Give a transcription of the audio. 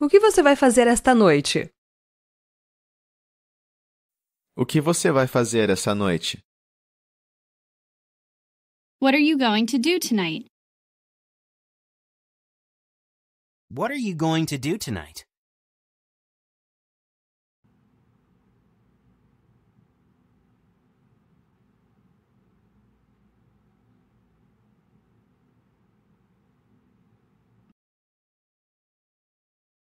O que você vai fazer esta noite? O que você vai fazer essa noite? What are you going to do tonight? What are you going to do tonight?